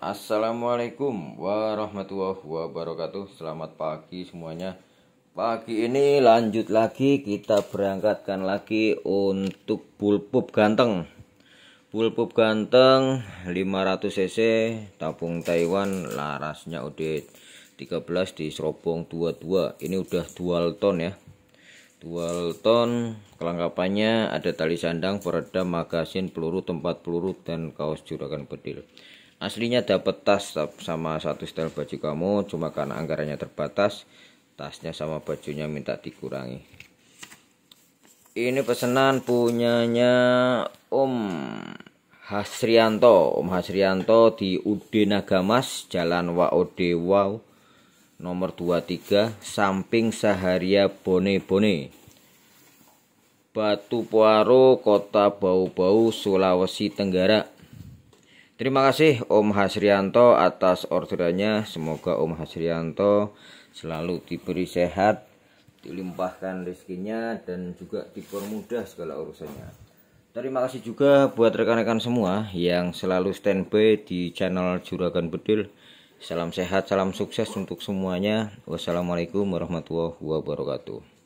Assalamualaikum warahmatullahi wabarakatuh Selamat pagi semuanya Pagi ini lanjut lagi kita berangkatkan lagi untuk bulpup ganteng Bulpup ganteng 500 cc tabung Taiwan larasnya udah 13 di serobong 22 Ini udah dual ton ya Dual ton kelengkapannya ada tali sandang, peredam, magasin, peluru, tempat peluru, dan kaos juragan bedil aslinya dapat tas sama satu setel baju kamu cuma karena anggarannya terbatas tasnya sama bajunya minta dikurangi ini pesanan punyanya Om Hasrianto Om Hasrianto di UD Nagamas Jalan Waode Wow nomor 23 samping Saharia Bone Bone Batu Puaro Kota Bau-Bau Sulawesi Tenggara Terima kasih Om Hasrianto atas orderannya. Semoga Om Hasrianto selalu diberi sehat, dilimpahkan rezekinya dan juga dipermudah segala urusannya. Terima kasih juga buat rekan-rekan semua yang selalu standby di channel Juragan Bedil. Salam sehat, salam sukses untuk semuanya. Wassalamualaikum warahmatullahi wabarakatuh.